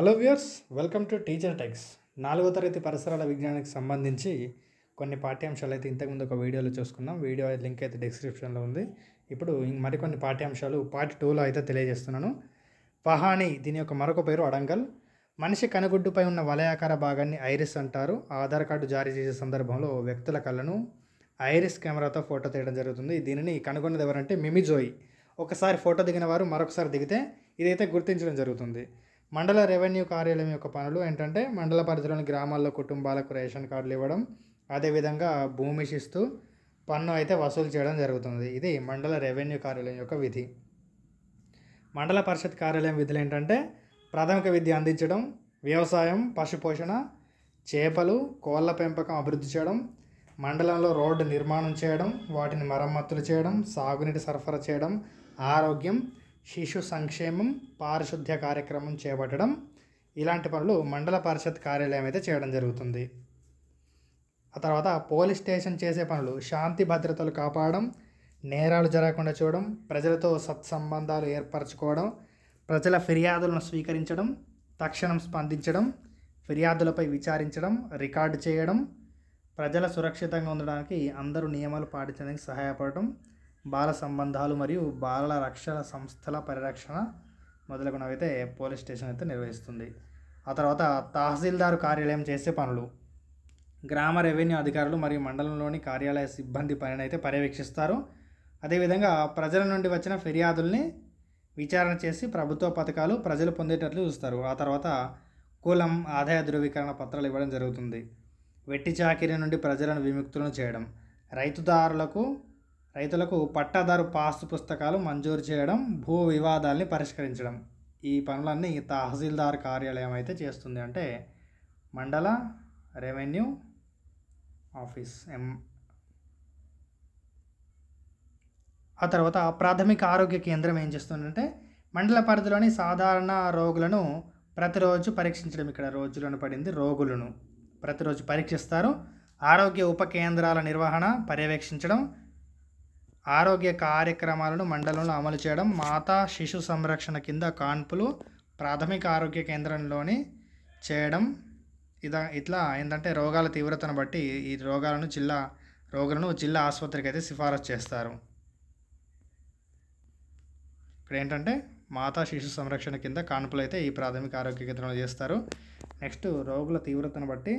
hello viewers welcome to teacher techs నాలుగో తరగతి పరిసరాల విజ్ఞానానికి సంబంధించి కొన్ని పాఠ్యాంశాలు అయితే ఇంతకుముందు ఒక వీడియోలో చూసుకున్నాం వీడియో లింక్ అయితే డిస్క్రిప్షన్లో ఉంది ఇప్పుడు మరికొన్ని పాఠ్యాంశాలు పార్ట్ టూలో అయితే తెలియజేస్తున్నాను పహాణి దీని యొక్క మరొక పేరు అడంగల్ మనిషి కనుగుడ్డుపై ఉన్న వలయాకార భాగాన్ని ఐరిస్ అంటారు ఆధార్ కార్డు జారీ చేసే సందర్భంలో వ్యక్తుల కళ్ళను ఐరిస్ కెమెరాతో ఫోటో తీయడం జరుగుతుంది దీనిని కనుగొన్నది ఎవరంటే మిమిజోయి ఒకసారి ఫోటో దిగిన వారు మరొకసారి దిగితే ఇదైతే గుర్తించడం జరుగుతుంది మండల రెవెన్యూ కార్యాలయం యొక్క పనులు ఏంటంటే మండల పరిధిలోని గ్రామాల్లో కుటుంబాలకు రేషన్ కార్డులు ఇవ్వడం అదేవిధంగా భూమి శిస్తు పన్ను అయితే వసూలు చేయడం జరుగుతుంది ఇది మండల రెవెన్యూ కార్యాలయం యొక్క విధి మండల పరిషత్ కార్యాలయం విధులు ఏంటంటే ప్రాథమిక విద్య అందించడం వ్యవసాయం పశుపోషణ చేపలు కోళ్ళ పెంపకం అభివృద్ధి చేయడం మండలంలో రోడ్డు నిర్మాణం చేయడం వాటిని మరమ్మతులు చేయడం సాగునీటి సరఫరా చేయడం ఆరోగ్యం శిశు సంక్షేమం పారిశుద్ధ్య కార్యక్రమం చేపట్టడం ఇలాంటి పనులు మండల పరిషత్ కార్యాలయం అయితే చేయడం జరుగుతుంది ఆ తర్వాత పోలీస్ స్టేషన్ చేసే పనులు శాంతి భద్రతలు కాపాడడం నేరాలు జరగకుండా చూడడం ప్రజలతో సత్సంబంధాలు ఏర్పరచుకోవడం ప్రజల ఫిర్యాదులను స్వీకరించడం తక్షణం స్పందించడం ఫిర్యాదులపై విచారించడం రికార్డు చేయడం ప్రజల సురక్షితంగా ఉండడానికి అందరూ నియమాలు పాటించడానికి సహాయపడటం బాల సంబంధాలు మరియు బాలల రక్షణ సంస్థల పరిరక్షణ మొదలగునవైతే పోలీస్ స్టేషన్ అయితే నిర్వహిస్తుంది ఆ తర్వాత తహసీల్దార్ కార్యాలయం చేసే పనులు గ్రామ రెవెన్యూ అధికారులు మరియు మండలంలోని కార్యాలయ సిబ్బంది పనిని అయితే పర్యవేక్షిస్తారు అదేవిధంగా ప్రజల నుండి వచ్చిన ఫిర్యాదుల్ని విచారణ చేసి ప్రభుత్వ పథకాలు ప్రజలు పొందేటట్లు చూస్తారు ఆ తర్వాత కులం ఆదాయ ధృవీకరణ పత్రాలు ఇవ్వడం జరుగుతుంది వెట్టి చాకిరీ నుండి ప్రజలను విముక్తులను చేయడం రైతుదారులకు రైతులకు పట్టాదారు పాస్ పుస్తకాలు మంజూరు చేయడం భూ వివాదాల్ని పరిష్కరించడం ఈ పనులన్నీ తహసీల్దార్ కార్యాలయం అయితే చేస్తుంది అంటే మండల రెవెన్యూ ఆఫీస్ ఎం ఆ తర్వాత ప్రాథమిక ఆరోగ్య కేంద్రం ఏం చేస్తుందంటే మండల పరిధిలోని సాధారణ రోగులను ప్రతిరోజు పరీక్షించడం ఇక్కడ రోజులను పడింది రోగులను ప్రతిరోజు పరీక్షిస్తారు ఆరోగ్య ఉప కేంద్రాల నిర్వహణ పర్యవేక్షించడం ఆరోగ్య కార్యక్రమాలను మండలంలో అమలు చేయడం మాతా శిశు సంరక్షణ కింద కాన్పులు ప్రాథమిక ఆరోగ్య కేంద్రంలోని చేయడం ఇదా ఇట్లా ఏంటంటే రోగాల తీవ్రతను బట్టి ఈ రోగాలను జిల్లా రోగులను జిల్లా ఆసుపత్రికి అయితే సిఫారసు చేస్తారు ఇక్కడ ఏంటంటే మాతా శిశు సంరక్షణ కింద కాన్పులు అయితే ఈ ప్రాథమిక ఆరోగ్య కేంద్రంలో చేస్తారు నెక్స్ట్ రోగుల తీవ్రతను బట్టి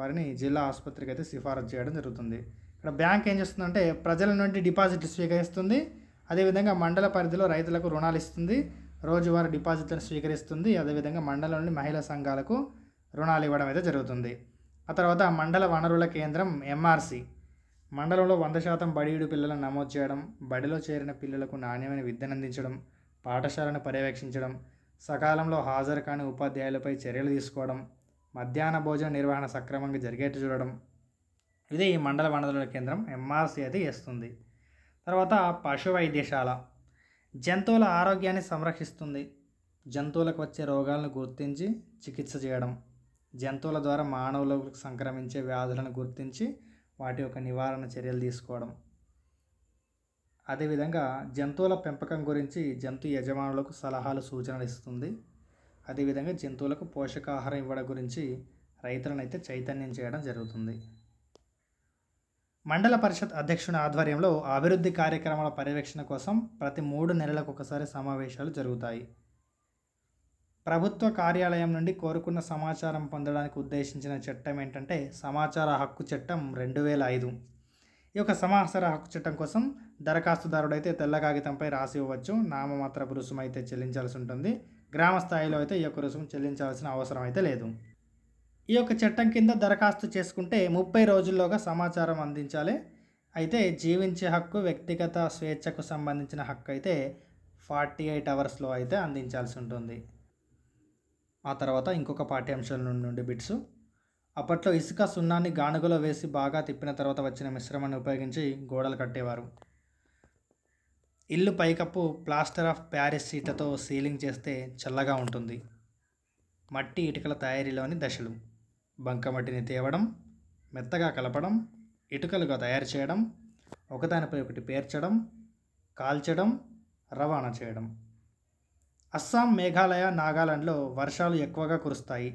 వారిని జిల్లా ఆసుపత్రికి అయితే సిఫారసు చేయడం జరుగుతుంది ఇక్కడ బ్యాంక్ ఏం చేస్తుందంటే ప్రజల నుండి డిపాజిట్లు స్వీకరిస్తుంది అదేవిధంగా మండల పరిధిలో రైతులకు రుణాలు ఇస్తుంది రోజువారీ డిపాజిట్లను స్వీకరిస్తుంది అదేవిధంగా మండలంలోని మహిళా సంఘాలకు రుణాలు ఇవ్వడం అయితే జరుగుతుంది ఆ తర్వాత మండల వనరుల కేంద్రం ఎంఆర్సి మండలంలో వంద శాతం బడియుడు పిల్లలను నమోదు చేయడం బడిలో చేరిన పిల్లలకు నాణ్యమైన విద్యను అందించడం పాఠశాలను పర్యవేక్షించడం సకాలంలో హాజరు కాని ఉపాధ్యాయులపై చర్యలు తీసుకోవడం మధ్యాహ్న భోజన నిర్వహణ సక్రమంగా జరిగేట్టు చూడడం ఇదే ఈ మండల వనరుల కేంద్రం ఎంఆర్సీ అది ఇస్తుంది తర్వాత పశు వైద్యశాల జంతువుల ఆరోగ్యాన్ని సంరక్షిస్తుంది జంతువులకు వచ్చే రోగాలను గుర్తించి చికిత్స చేయడం జంతువుల ద్వారా మానవులకు సంక్రమించే వ్యాధులను గుర్తించి వాటి యొక్క నివారణ చర్యలు తీసుకోవడం అదేవిధంగా జంతువుల పెంపకం గురించి జంతు యజమానులకు సలహాలు సూచనలు ఇస్తుంది అదేవిధంగా జంతువులకు పోషకాహారం ఇవ్వడం గురించి రైతులను అయితే చైతన్యం చేయడం జరుగుతుంది మండల పరిషత్ అధ్యక్షుని ఆధ్వర్యంలో అభివృద్ధి కార్యక్రమాల పర్యవేక్షణ కోసం ప్రతి మూడు నెలలకు ఒకసారి సమావేశాలు జరుగుతాయి ప్రభుత్వ కార్యాలయం నుండి కోరుకున్న సమాచారం పొందడానికి ఉద్దేశించిన చట్టం ఏంటంటే సమాచార హక్కు చట్టం రెండు వేల ఐదు ఈ యొక్క సమాచార హక్కు చట్టం కోసం దరఖాస్తుదారుడు అయితే తెల్ల కాగితంపై రాసి ఇవ్వచ్చు నామమాత్రపు రుసుము అయితే చెల్లించాల్సి ఉంటుంది గ్రామ స్థాయిలో అయితే ఈ యొక్క రుసుము చెల్లించాల్సిన అవసరం అయితే లేదు ఈ యొక్క చట్టం కింద దరఖాస్తు చేసుకుంటే ముప్పై రోజుల్లోగా సమాచారం అందించాలి అయితే జీవించే హక్కు వ్యక్తిగత స్వేచ్ఛకు సంబంధించిన హక్కు అయితే ఫార్టీ ఎయిట్ అవర్స్లో అయితే అందించాల్సి ఉంటుంది ఆ తర్వాత ఇంకొక పాఠ్యాంశాల నుండి బిట్స్ అప్పట్లో ఇసుక సున్నాన్ని గానుగలో వేసి బాగా తిప్పిన తర్వాత వచ్చిన మిశ్రమాన్ని ఉపయోగించి గోడలు కట్టేవారు ఇల్లు పైకప్పు ప్లాస్టర్ ఆఫ్ ప్యారిస్ సీటతో సీలింగ్ చేస్తే చల్లగా ఉంటుంది మట్టి ఇటుకల తయారీలోని దశలు బంకమట్టిని తేవడం మెత్తగా కలపడం ఇటుకలుగా తయారు చేయడం ఒకదానిపై ఒకటి పేర్చడం కాల్చడం రవాణా చేయడం అస్సాం మేఘాలయ నాగాలాండ్లో వర్షాలు ఎక్కువగా కురుస్తాయి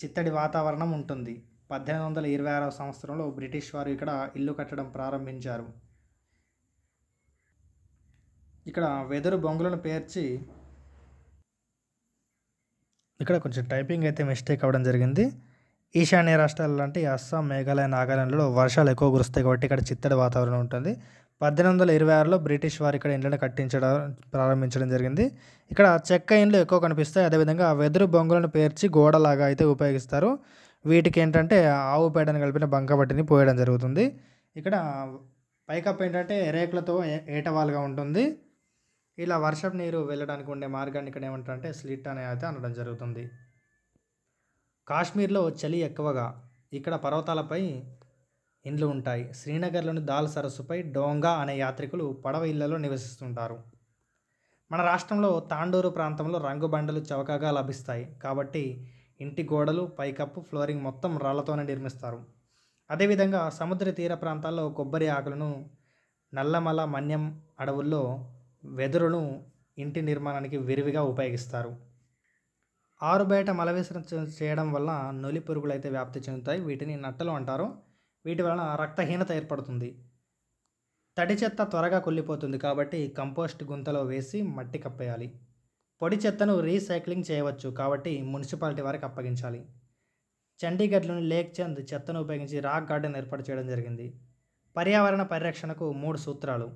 చిత్తడి వాతావరణం ఉంటుంది పద్దెనిమిది వందల ఇరవై ఆరవ సంవత్సరంలో బ్రిటిష్ వారు ఇక్కడ ఇల్లు కట్టడం ప్రారంభించారు ఇక్కడ వెదురు బొంగులను పేర్చి ఇక్కడ కొంచెం టైపింగ్ అయితే మిస్టేక్ అవ్వడం జరిగింది ఈశాన్య రాష్ట్రాలు లాంటి అస్సాం మేఘాలయ నాగాలాండ్లో వర్షాలు ఎక్కువ కురుస్తాయి కాబట్టి ఇక్కడ చిత్తడి వాతావరణం ఉంటుంది పద్దెనిమిది వందల ఇరవై ఆరులో బ్రిటిష్ వారు ఇక్కడ ఇండ్లను కట్టించడం ప్రారంభించడం జరిగింది ఇక్కడ చెక్క ఇండ్లు ఎక్కువ కనిపిస్తాయి అదేవిధంగా వెదురు బొంగులను పేర్చి గోడలాగా అయితే ఉపయోగిస్తారు వీటికి ఏంటంటే ఆవు పేడను కలిపిన బంకబట్టిని పోయడం జరుగుతుంది ఇక్కడ పైకప్పు ఏంటంటే రేకులతో ఏటవాలుగా ఉంటుంది ఇలా వర్షపు నీరు వెళ్ళడానికి ఉండే మార్గాన్ని ఇక్కడ ఏమంటారంటే స్లిట్ అనేది అయితే అనడం జరుగుతుంది కాశ్మీర్లో చలి ఎక్కువగా ఇక్కడ పర్వతాలపై ఇండ్లు ఉంటాయి శ్రీనగర్లోని దాల్ సరస్సుపై డోంగా అనే యాత్రికులు పడవ ఇళ్లలో నివసిస్తుంటారు మన రాష్ట్రంలో తాండూరు ప్రాంతంలో రంగు బండలు చవకగా లభిస్తాయి కాబట్టి ఇంటి గోడలు పైకప్పు ఫ్లోరింగ్ మొత్తం రాళ్లతోనే నిర్మిస్తారు అదేవిధంగా సముద్ర తీర ప్రాంతాల్లో కొబ్బరి ఆకులను నల్లమల మన్యం అడవుల్లో వెదురును ఇంటి నిర్మాణానికి విరివిగా ఉపయోగిస్తారు ఆరుబయట మలవిసర్జన చేయడం వల్ల నొలి పురుగులు అయితే వ్యాప్తి చెందుతాయి వీటిని నట్టలు అంటారు వీటి వలన రక్తహీనత ఏర్పడుతుంది తడి చెత్త త్వరగా కుళ్ళిపోతుంది కాబట్టి కంపోస్ట్ గుంతలో వేసి మట్టి కప్పేయాలి పొడి చెత్తను రీసైక్లింగ్ చేయవచ్చు కాబట్టి మున్సిపాలిటీ వారికి అప్పగించాలి చండీగఢ్లోని లేక్ చంద్ చెత్తను ఉపయోగించి రాక్ గార్డెన్ ఏర్పాటు చేయడం జరిగింది పర్యావరణ పరిరక్షణకు మూడు సూత్రాలు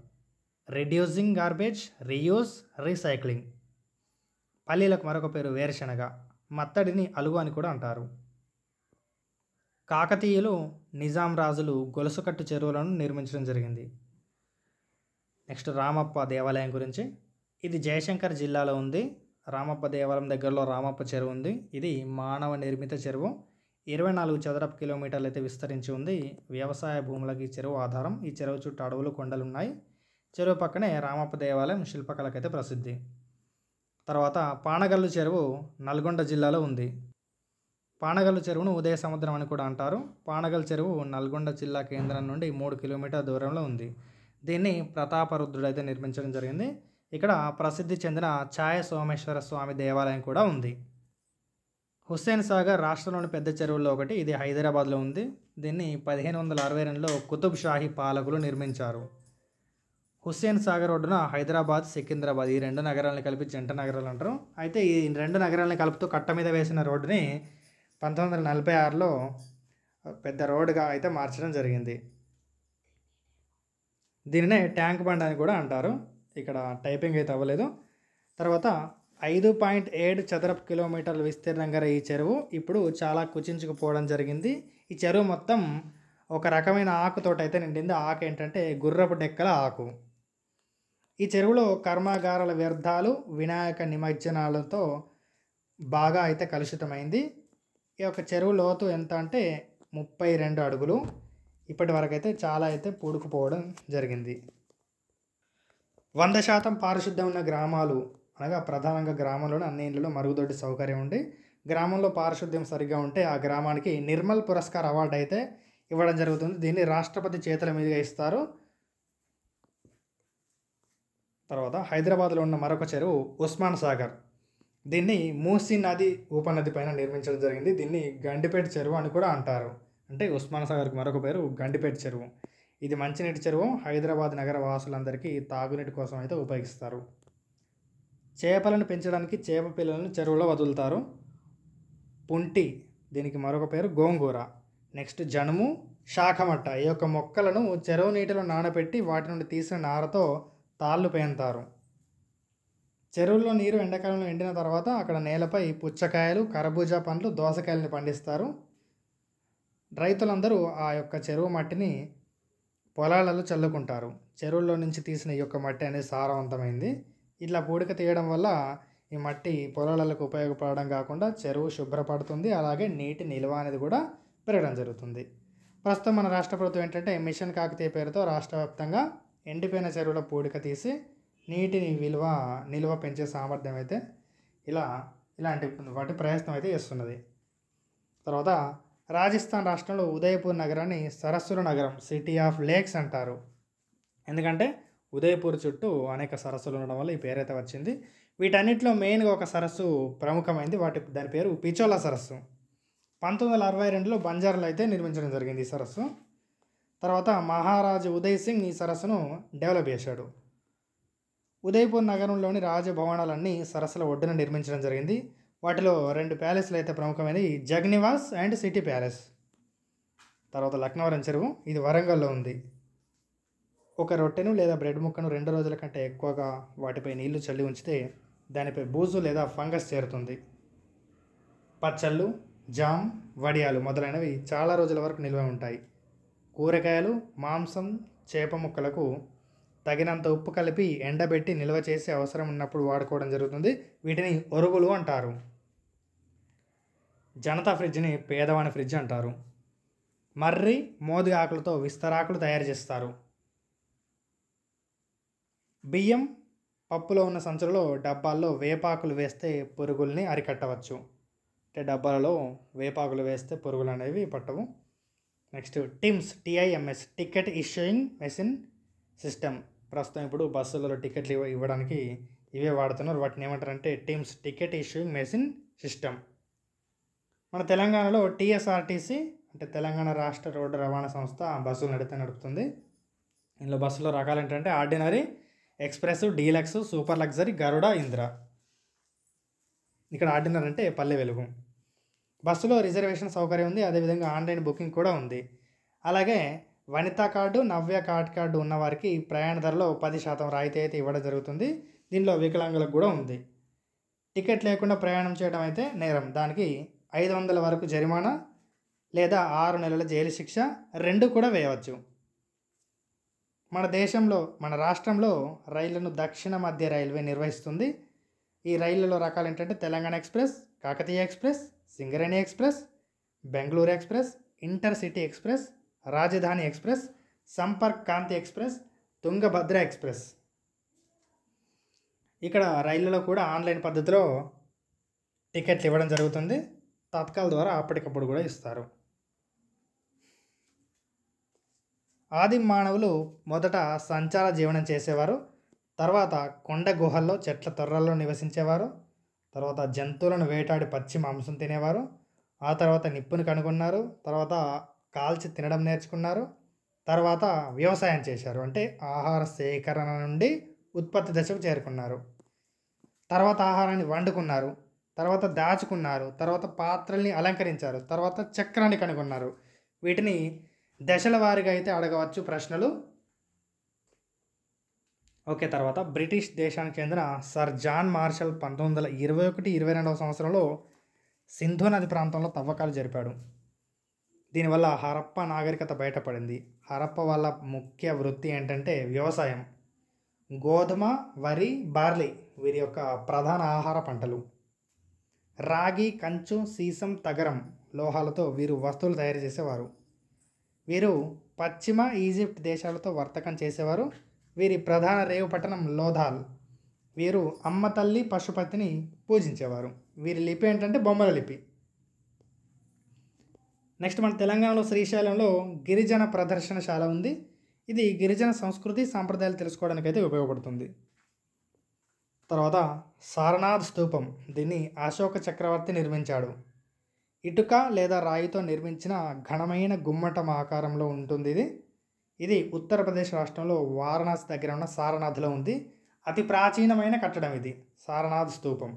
రిడ్యూసింగ్ గార్బేజ్ రీయూస్ రీసైక్లింగ్ పల్లీలకు మరొక పేరు వేరుశనగ మత్తడిని అలుగు అని కూడా అంటారు కాకతీయులు నిజాం రాజులు గొలుసుకట్టు చెరువులను నిర్మించడం జరిగింది నెక్స్ట్ రామప్ప దేవాలయం గురించి ఇది జయశంకర్ జిల్లాలో ఉంది రామప్ప దేవాలయం దగ్గరలో రామప్ప చెరువు ఉంది ఇది మానవ నిర్మిత చెరువు ఇరవై నాలుగు చదరపు కిలోమీటర్లు అయితే విస్తరించి ఉంది వ్యవసాయ భూములకి ఈ చెరువు ఆధారం ఈ చెరువు చుట్టూ అడవులు కొండలు ఉన్నాయి చెరువు పక్కనే రామప్ప దేవాలయం శిల్పకళకైతే ప్రసిద్ధి తర్వాత పానగల్లు చెరువు నల్గొండ జిల్లాలో ఉంది పానగల్లు చెరువును ఉదయ సముద్రం అని కూడా అంటారు పానగల్ చెరువు నల్గొండ జిల్లా కేంద్రం నుండి మూడు కిలోమీటర్ దూరంలో ఉంది దీన్ని ప్రతాపరుద్రుడు అయితే నిర్మించడం జరిగింది ఇక్కడ ప్రసిద్ధి చెందిన ఛాయ సోమేశ్వర స్వామి దేవాలయం కూడా ఉంది హుస్సేన్ సాగర్ రాష్ట్రంలోని పెద్ద చెరువుల్లో ఒకటి ఇది హైదరాబాద్లో ఉంది దీన్ని పదిహేను వందల అరవై రెండులో కుతుబ్ షాహీ పాలకులు నిర్మించారు హుస్సేన్ సాగర్ రోడ్డున హైదరాబాద్ సికింద్రాబాద్ ఈ రెండు నగరాలను కలిపి జంట నగరాలు అంటారు అయితే ఈ రెండు నగరాలను కలుపుతూ కట్ట మీద వేసిన రోడ్డుని పంతొమ్మిది వందల నలభై ఆరులో పెద్ద రోడ్డుగా అయితే మార్చడం జరిగింది దీనినే ట్యాంక్ బండ్ అని కూడా అంటారు ఇక్కడ టైపింగ్ అయితే అవ్వలేదు తర్వాత ఐదు పాయింట్ ఏడు చదరపు కిలోమీటర్ల విస్తీర్ణం గల ఈ చెరువు ఇప్పుడు చాలా కుచించుకుపోవడం జరిగింది ఈ చెరువు మొత్తం ఒక రకమైన తోట అయితే నిండింది ఆకు ఏంటంటే గుర్రపు డెక్కల ఆకు ఈ చెరువులో కర్మాగారాల వ్యర్థాలు వినాయక నిమజ్జనాలతో బాగా అయితే కలుషితమైంది ఈ యొక్క చెరువు లోతు ఎంత అంటే ముప్పై రెండు అడుగులు ఇప్పటి అయితే చాలా అయితే పూడుకుపోవడం జరిగింది వంద శాతం పారిశుద్ధ్యం ఉన్న గ్రామాలు అనగా ప్రధానంగా గ్రామంలోనే అన్ని ఇళ్ళలో మరుగుదొడ్డి సౌకర్యం ఉండి గ్రామంలో పారిశుద్ధ్యం సరిగ్గా ఉంటే ఆ గ్రామానికి నిర్మల్ పురస్కార్ అవార్డు అయితే ఇవ్వడం జరుగుతుంది దీన్ని రాష్ట్రపతి చేతుల మీదుగా ఇస్తారు తర్వాత హైదరాబాద్లో ఉన్న మరొక చెరువు ఉస్మాన్ సాగర్ దీన్ని మూసీ నది ఉపనది పైన నిర్మించడం జరిగింది దీన్ని గండిపేట చెరువు అని కూడా అంటారు అంటే ఉస్మాన్ సాగర్కి మరొక పేరు గండిపేట చెరువు ఇది మంచినీటి చెరువు హైదరాబాద్ నగర వాసులందరికీ తాగునీటి కోసం అయితే ఉపయోగిస్తారు చేపలను పెంచడానికి చేప పిల్లలను చెరువులో వదులుతారు పుంటి దీనికి మరొక పేరు గోంగూర నెక్స్ట్ జనుము శాఖమట్ట ఈ యొక్క మొక్కలను చెరువు నీటిలో నానబెట్టి వాటి నుండి తీసిన నారతో తాళ్ళు పేంతారు చెరువుల్లో నీరు ఎండాకాలంలో ఎండిన తర్వాత అక్కడ నేలపై పుచ్చకాయలు కరబూజా పండ్లు దోసకాయలను పండిస్తారు రైతులందరూ ఆ యొక్క చెరువు మట్టిని పొలాలలో చల్లుకుంటారు చెరువుల్లో నుంచి తీసిన ఈ యొక్క మట్టి అనేది సారవంతమైంది ఇట్లా పూడిక తీయడం వల్ల ఈ మట్టి పొలాలకు ఉపయోగపడడం కాకుండా చెరువు శుభ్రపడుతుంది అలాగే నీటి నిల్వ అనేది కూడా పెరగడం జరుగుతుంది ప్రస్తుతం మన రాష్ట్ర ప్రభుత్వం ఏంటంటే మిషన్ కాకతీయ పేరుతో రాష్ట్ర వ్యాప్తంగా ఎండిపోయిన చెరువుల పూడిక తీసి నీటిని విలువ నిల్వ పెంచే సామర్థ్యం అయితే ఇలా ఇలాంటి వాటి ప్రయత్నం అయితే చేస్తున్నది తర్వాత రాజస్థాన్ రాష్ట్రంలో ఉదయపూర్ నగరాన్ని సరస్సుల నగరం సిటీ ఆఫ్ లేక్స్ అంటారు ఎందుకంటే ఉదయపూర్ చుట్టూ అనేక సరస్సులు ఉండడం వల్ల ఈ పేరైతే వచ్చింది వీటన్నిటిలో మెయిన్గా ఒక సరస్సు ప్రముఖమైంది వాటి దాని పేరు పిచోలా సరస్సు పంతొమ్మిది వందల అరవై రెండులో బంజారాలు అయితే నిర్మించడం జరిగింది ఈ సరస్సు తర్వాత మహారాజు ఉదయ్ సింగ్ ఈ సరస్సును డెవలప్ చేశాడు ఉదయపూర్ నగరంలోని రాజభవనాలన్నీ సరస్సుల ఒడ్డున నిర్మించడం జరిగింది వాటిలో రెండు ప్యాలెస్లు అయితే ప్రముఖమైనవి జగ్నివాస్ అండ్ సిటీ ప్యాలెస్ తర్వాత లక్నవరం చెరువు ఇది వరంగల్లో ఉంది ఒక రొట్టెను లేదా బ్రెడ్ ముక్కను రెండు రోజుల కంటే ఎక్కువగా వాటిపై నీళ్లు చల్లి ఉంచితే దానిపై బూజు లేదా ఫంగస్ చేరుతుంది పచ్చళ్ళు జామ్ వడియాలు మొదలైనవి చాలా రోజుల వరకు నిల్వ ఉంటాయి కూరగాయలు మాంసం చేప ముక్కలకు తగినంత ఉప్పు కలిపి ఎండబెట్టి నిల్వ చేసే అవసరం ఉన్నప్పుడు వాడుకోవడం జరుగుతుంది వీటిని ఒరుగులు అంటారు జనతా ఫ్రిడ్జ్ని పేదవాని ఫ్రిడ్జ్ అంటారు మర్రి మోది ఆకులతో విస్తరాకులు తయారు చేస్తారు బియ్యం పప్పులో ఉన్న సంచులలో డబ్బాల్లో వేపాకులు వేస్తే పురుగుల్ని అరికట్టవచ్చు అంటే డబ్బాలలో వేపాకులు వేస్తే పురుగులు అనేవి పట్టవు next TIMS TIMS ticket issuing machine system ప్రస్తుతం ఇప్పుడు బస్సులలో టికెట్లు ఇవ్వడానికి ఇవే వాడుతున్నారు వాటిని ఏమంటారంటే TIMS ticket issuing machine system మన తెలంగాణలో టీఎస్ఆర్టీసీ అంటే తెలంగాణ రాష్ట్ర రోడ్డు రవాణా సంస్థ బస్సులు నడితే నడుపుతుంది ఇందులో బస్సులో రకాలు ఏంటంటే ordinary express deluxe super luxury Garuda Indra ఇక్కడ ఆర్డినర్ అంటే పల్లె వెలుగు బస్సులో రిజర్వేషన్ సౌకర్యం ఉంది అదేవిధంగా ఆన్లైన్ బుకింగ్ కూడా ఉంది అలాగే Vanitha card Navya card card ఉన్నవారికి ప్రయాణ ధరలో పది శాతం రాయితీ అయితే ఇవ్వడం జరుగుతుంది దీనిలో వికలాంగులకు కూడా ఉంది టికెట్ లేకుండా ప్రయాణం చేయడం అయితే నేరం దానికి ఐదు వందల వరకు జరిమానా లేదా ఆరు నెలల జైలు శిక్ష రెండు కూడా వేయవచ్చు మన దేశంలో మన రాష్ట్రంలో రైళ్లను దక్షిణ మధ్య రైల్వే నిర్వహిస్తుంది ఈ రైళ్లలో రకాలు ఏంటంటే Telangana express Kakatiya express Singareni express Bengaluru express intercity express Rajdhani express Sampark Kranti express Tungabhadra express ఇక్కడ రైళ్ళలో కూడా ఆన్లైన్ పద్ధతిలో టికెట్లు ఇవ్వడం జరుగుతుంది తత్కాల ద్వారా అప్పటికప్పుడు కూడా ఇస్తారు ఆది మానవులు మొదట సంచార జీవనం చేసేవారు తర్వాత కొండ గుహల్లో చెట్ల తొర్రల్లో నివసించేవారు తర్వాత జంతువులను వేటాడి పచ్చి మాంసం తినేవారు ఆ తర్వాత నిప్పుని కనుగొన్నారు తర్వాత కాల్చి తినడం నేర్చుకున్నారు తర్వాత వ్యవసాయం చేశారు అంటే ఆహార సేకరణ నుండి ఉత్పత్తి దశకు చేరుకున్నారు తర్వాత ఆహారాన్ని వండుకున్నారు తర్వాత దాచుకున్నారు తర్వాత పాత్రల్ని అలంకరించారు తర్వాత చక్రాన్ని కనుగొన్నారు వీటిని దశల వారిగా అయితే అడగవచ్చు ప్రశ్నలు ఓకే తర్వాత బ్రిటిష్ దేశానికి చెందిన సర్ జాన్ మార్షల్ పంతొమ్మిది వందల ఇరవై ఒకటి ఇరవై రెండవ సంవత్సరంలో సింధు నది ప్రాంతంలో తవ్వకాలు జరిపాడు దీనివల్ల హరప్ప నాగరికత బయటపడింది హరప్ప వాళ్ళ ముఖ్య వృత్తి ఏంటంటే వ్యవసాయం గోధుమ వరి బార్లీ వీరి యొక్క ప్రధాన ఆహార పంటలు రాగి కంచు సీసం తగరం లోహాలతో వీరు వస్తువులు తయారు చేసేవారు వీరు పశ్చిమ ఈజిప్ట్ దేశాలతో వర్తకం చేసేవారు వీరి ప్రధాన రేవు పట్టణం లోధాల్ వీరు అమ్మ తల్లి పశుపతిని పూజించేవారు వీరి లిపి ఏంటంటే బొమ్మల లిపి నెక్స్ట్ మన తెలంగాణలో శ్రీశైలంలో గిరిజన ప్రదర్శనశాల ఉంది ఇది గిరిజన సంస్కృతి సాంప్రదాయాలు తెలుసుకోవడానికి అయితే ఉపయోగపడుతుంది తర్వాత సారనాథ్ స్థూపం దీన్ని అశోక చక్రవర్తి నిర్మించాడు ఇటుక లేదా రాయితో నిర్మించిన ఘనమైన గుమ్మటం ఆకారంలో ఉంటుంది ఇది ఇది ఉత్తరప్రదేశ్ రాష్ట్రంలో వారణాసి దగ్గర ఉన్న సారనాథ్లో ఉంది అతి ప్రాచీనమైన కట్టడం ఇది సారనాథ్ స్తూపం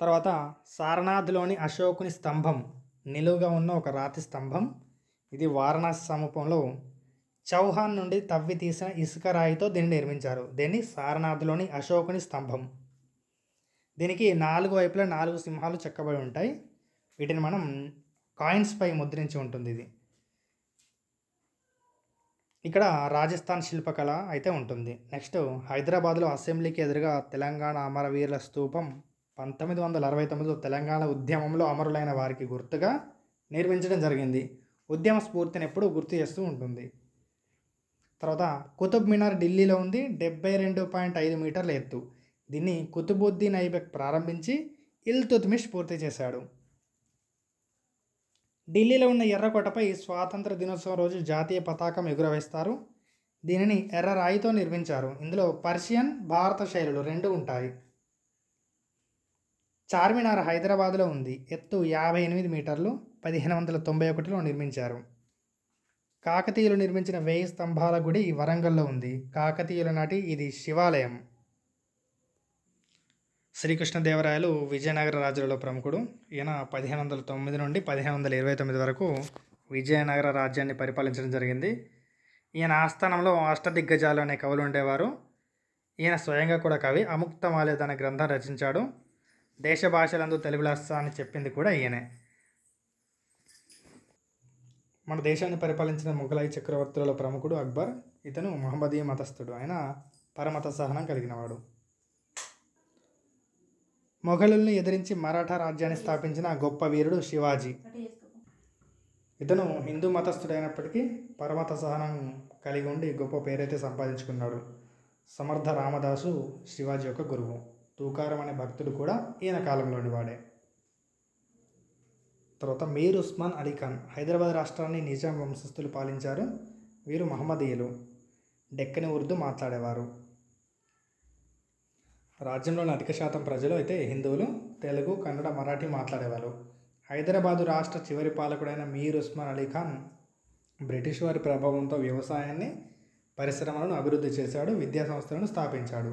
తర్వాత సారనాథ్లోని అశోకుని స్తంభం నిలువుగా ఉన్న ఒక రాతి స్తంభం ఇది వారణాసి సమీపంలో చౌహాన్ నుండి తవ్వి తీసిన ఇసుక రాయితో దీన్ని నిర్మించారు దీన్ని సారనాథ్లోని అశోకుని స్తంభం దీనికి నాలుగు వైపులా నాలుగు సింహాలు చెక్కబడి ఉంటాయి వీటిని మనం కాయిన్స్పై ముద్రించి ఉంటుంది ఇది ఇక్కడ రాజస్థాన్ శిల్పకళ అయితే ఉంటుంది నెక్స్ట్ హైదరాబాద్లో అసెంబ్లీకి ఎదురుగా తెలంగాణ అమరవీరుల స్తూపం పంతొమ్మిది వందల అరవై తొమ్మిదిలో తెలంగాణ ఉద్యమంలో అమరులైన వారికి గుర్తుగా నిర్మించడం జరిగింది ఉద్యమ స్ఫూర్తిని ఎప్పుడూ గుర్తు చేస్తూ ఉంటుంది తర్వాత కుతుబ్ మినార్ ఢిల్లీలో ఉంది డెబ్బై రెండు పాయింట్ ఐదు మీటర్ల ఎత్తు దీన్ని కుతుబుద్దీన్ ఐబెక్ ప్రారంభించి ఇల్తుత్మిష్ పూర్తి చేశాడు ఢిల్లీలో ఉన్న ఎర్రకోటపై స్వాతంత్ర దినోత్సవం రోజు జాతీయ పతాకం ఎగురవేస్తారు దీనిని ఎర్ర రాయితో నిర్మించారు ఇందులో పర్షియన్ భారత శైలులు రెండు ఉంటాయి చార్మినార్ హైదరాబాద్లో ఉంది ఎత్తు యాభై ఎనిమిది మీటర్లు పదిహేను వందల తొంభై ఒకటిలో నిర్మించారు కాకతీయులు నిర్మించిన వేయి స్తంభాల గుడి వరంగల్లో ఉంది కాకతీయుల నాటి ఇది శివాలయం శ్రీకృష్ణదేవరాయలు విజయనగర రాజులలో ప్రముఖుడు ఈయన పదిహేను వందల తొమ్మిది నుండి పదిహేను వందల ఇరవై తొమ్మిది వరకు విజయనగర రాజ్యాన్ని పరిపాలించడం జరిగింది ఈయన ఆస్థానంలో అష్టదిగ్గజాలు అనే కవులు ఉండేవారు ఈయన స్వయంగా కూడా కవి అముక్తమాలే తన గ్రంథం రచించాడు దేశ భాషలందు తెలుగు లెస్స అని చెప్పింది కూడా ఈయనే మన దేశాన్ని పరిపాలించిన ముఘలాయి చక్రవర్తులలో ప్రముఖుడు అక్బర్ ఇతను మహమ్మదీయ మతస్థుడు ఆయన పరమత సహనం కలిగినవాడు మొఘలుల్ని ఎదిరించి మరాఠా రాజ్యాన్ని స్థాపించిన గొప్ప వీరుడు శివాజీ ఇతను హిందూ మతస్థుడైనప్పటికీ పరమత సహనం కలిగి ఉండి గొప్ప పేరైతే సంపాదించుకున్నాడు సమర్థ రామదాసు శివాజీ యొక్క గురువు తూకారం అనే భక్తుడు కూడా ఈయన కాలంలోని వాడే తర్వాత మీర్ ఉస్మాన్ అలీ ఖాన్ హైదరాబాద్ రాష్ట్రాన్ని నిజాం వంశస్థులు పాలించారు వీరు మహమ్మదీయులు డెక్కని ఉర్దూ మాట్లాడేవారు రాజ్యంలోని అధిక శాతం ప్రజలు అయితే హిందువులు తెలుగు కన్నడ మరాఠీ మాట్లాడేవారు హైదరాబాదు రాష్ట్ర చివరి పాలకుడైన మీర్ ఉస్మాన్ అలీ ఖాన్ బ్రిటిష్ వారి ప్రభావంతో వ్యవసాయాన్ని పరిశ్రమలను అభివృద్ధి చేశాడు విద్యా సంస్థలను స్థాపించాడు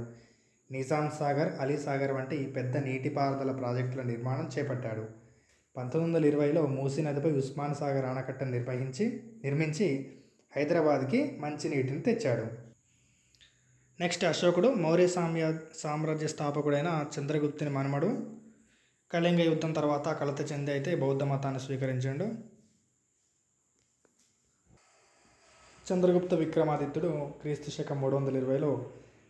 నిజాం సాగర్ అలీ సాగర్ వంటి పెద్ద నీటిపారుదల ప్రాజెక్టుల నిర్మాణం చేపట్టాడు పంతొమ్మిది వందల ఇరవైలో మూసీ నదిపై ఉస్మాన్ సాగర్ ఆనకట్టను నిర్వహించి నిర్మించి హైదరాబాద్కి మంచి నీటిని తెచ్చాడు నెక్స్ట్ అశోకుడు మౌర్య సామ్య సామ్రాజ్య స్థాపకుడైన చంద్రగుప్తుని మనమడు కళింగ యుద్ధం తర్వాత కలత చెంది అయితే బౌద్ధ మతాన్ని స్వీకరించాడు చంద్రగుప్త విక్రమాదిత్యుడు క్రీస్తు శకం మూడు వందల ఇరవైలో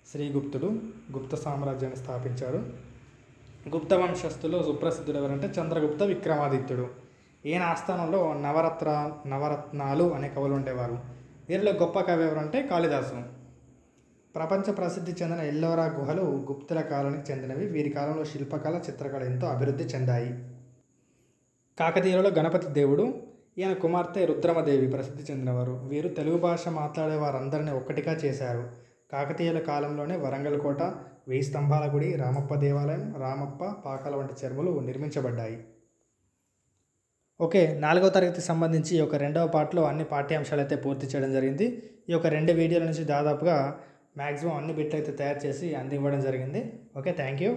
శ్రీగుప్తుడు గుప్త సామ్రాజ్యాన్ని స్థాపించారు గుప్త వంశస్థులో సుప్రసిద్ధుడు ఎవరంటే చంద్రగుప్త విక్రమాదిత్యుడు ఈయన ఆస్థానంలో నవరత్న నవరత్నాలు అనే కవులు ఉండేవారు వీరిలో గొప్ప కవి ఎవరంటే కాళిదాసు ప్రపంచ ప్రసిద్ధి చెందిన ఎల్లోరా గుహలు గుప్తుల కాలానికి చెందినవి వీరి కాలంలో శిల్పకళ చిత్రకళ ఎంతో అభివృద్ధి చెందాయి కాకతీయులలో గణపతి దేవుడు ఈయన కుమార్తె రుద్రమదేవి ప్రసిద్ధి చెందినవారు వీరు తెలుగు భాష మాట్లాడే వారందరినీ ఒక్కటిగా చేశారు కాకతీయుల కాలంలోనే వరంగల్ కోట వెయ్యి స్తంభాల గుడి రామప్ప దేవాలయం రామప్ప పాకాల వంటి చెరువులు నిర్మించబడ్డాయి ఓకే నాలుగో తరగతికి సంబంధించి ఈ యొక్క రెండవ పాటలో అన్ని పాఠ్యాంశాలు అయితే పూర్తి చేయడం జరిగింది ఈ యొక్క రెండు వీడియోల నుంచి దాదాపుగా మ్యాక్సిమం అన్ని బిట్లు అయితే తయారు చేసి అందివ్వడం జరిగింది ఓకే థ్యాంక్ యూ